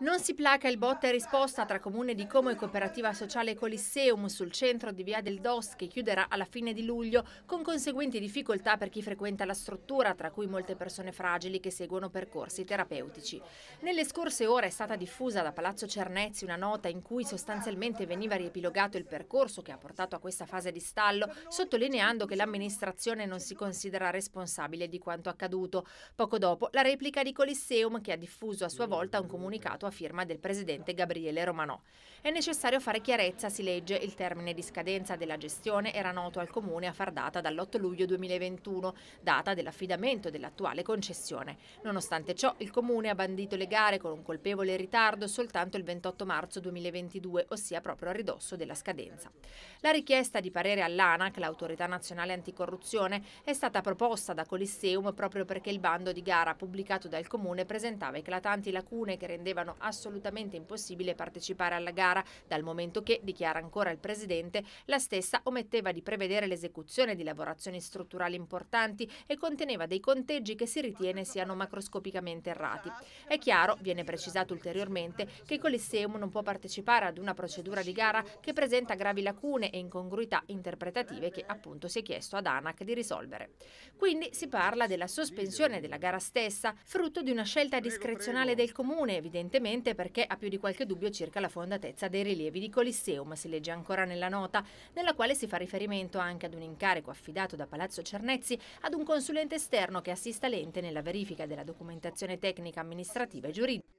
Non si placa il botta e risposta tra Comune di Como e Cooperativa Sociale Colisseum sul centro di Via del Dos che chiuderà alla fine di luglio con conseguenti difficoltà per chi frequenta la struttura, tra cui molte persone fragili che seguono percorsi terapeutici. Nelle scorse ore è stata diffusa da Palazzo Cernezzi una nota in cui sostanzialmente veniva riepilogato il percorso che ha portato a questa fase di stallo, sottolineando che l'amministrazione non si considera responsabile di quanto accaduto. Poco dopo la replica di Colisseum che ha diffuso a sua volta un comunicato prima firma del presidente Gabriele Romanò. È necessario fare chiarezza, si legge, il termine di scadenza della gestione era noto al Comune a far data dall'8 luglio 2021, data dell'affidamento dell'attuale concessione. Nonostante ciò, il Comune ha bandito le gare con un colpevole ritardo soltanto il 28 marzo 2022, ossia proprio a ridosso della scadenza. La richiesta di parere all'ANAC, l'autorità nazionale anticorruzione, è stata proposta da Colisseum proprio perché il bando di gara pubblicato dal Comune presentava eclatanti lacune che rendevano assolutamente impossibile partecipare alla gara, dal momento che, dichiara ancora il Presidente, la stessa ometteva di prevedere l'esecuzione di lavorazioni strutturali importanti e conteneva dei conteggi che si ritiene siano macroscopicamente errati. È chiaro, viene precisato ulteriormente, che Colisseum non può partecipare ad una procedura di gara che presenta gravi lacune e incongruità interpretative che appunto si è chiesto ad ANAC di risolvere. Quindi si parla della sospensione della gara stessa, frutto di una scelta discrezionale del Comune, evidentemente semplicemente perché ha più di qualche dubbio circa la fondatezza dei rilievi di Colisseum, si legge ancora nella nota, nella quale si fa riferimento anche ad un incarico affidato da Palazzo Cernezzi ad un consulente esterno che assista l'ente nella verifica della documentazione tecnica amministrativa e giuridica.